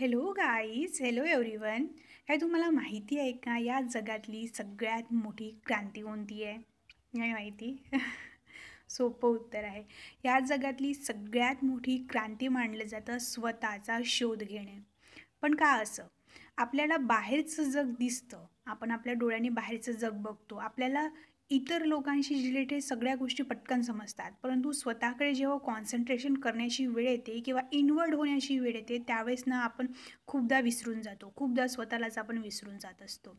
hello guys hello everyone काय तुम्हाला माहिती आहे का या जगातली सगळ्यात मोठी क्रांती कोणती आहे नाही माहिती सोपं उत्तर आहे या जगातली सगळ्यात मोठी क्रांती मानलं जातं स्वतःचा शोध घेणे पण का असं आपल्याला बाहेरचं जग दिसतं आपण आपल्या डोळ्यांनी बाहेरचं जग बघतो आपल्याला इतर लोकांशी रिलेटेड सगळ्या गोष्टी पटकन समजतात परंतु स्वतःकडे जेव्हा कॉन्सन्ट्रेशन करण्याची वेळ येते किंवा इन्वर्ड होण्याची वेळ येते त्यावेळेस ना आपण खूपदा विसरून जातो खूपदा स्वतःलाच आपण विसरून जात असतो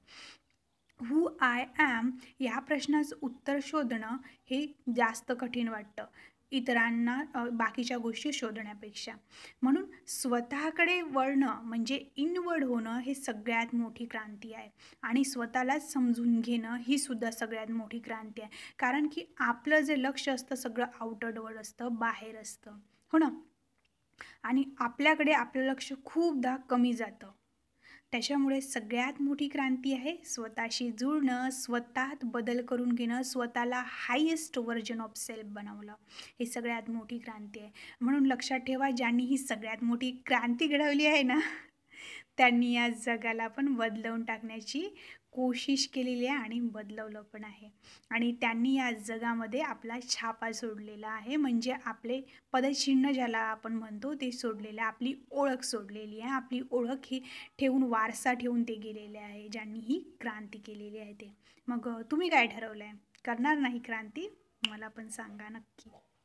हू आय ॲम ह्या प्रश्नाचं उत्तर शोधणं हे जास्त कठीण वाटतं इतरांना बाकीच्या गोष्टी शोधण्यापेक्षा म्हणून स्वतःकडे वळणं म्हणजे इनवर्ड होणं हे सगळ्यात मोठी क्रांती आहे आणि स्वतःलाच समजून घेणं ही सुद्धा सगळ्यात मोठी क्रांती आहे कारण की आपलं जे लक्ष असतं सगळं आउटरवर्ड असतं बाहेर असतं हो ना आणि आपल्याकडे आपलं लक्ष खूपदा कमी जातं त्याच्यामुळे सगळ्यात मोठी क्रांती आहे स्वतःशी जुळणं स्वतःत बदल करून घेणं स्वतःला हायेस्ट व्हर्जन ऑफ सेल्फ बनवलं हे सगळ्यात मोठी क्रांती आहे म्हणून लक्षात ठेवा ज्यांनी ही सगळ्यात मोठी क्रांती घडवली आहे ना त्यांनी या जगाला पण बदलवून टाकण्याची कोशिश केलेली आहे आणि बदलवलं पण आहे आणि त्यांनी या जगामध्ये आपला छापा सोडलेला आहे म्हणजे आपले पदचिन्ह ज्याला आपण म्हणतो ते सोडलेलं आहे आपली ओळख सोडलेली आहे आपली ओळख ही ठेवून वारसा ठेवून ते गेलेले आहे ज्यांनी ही क्रांती केलेली आहे ते मग तुम्ही काय ठरवलं आहे करणार नाही क्रांती मला पण सांगा नक्की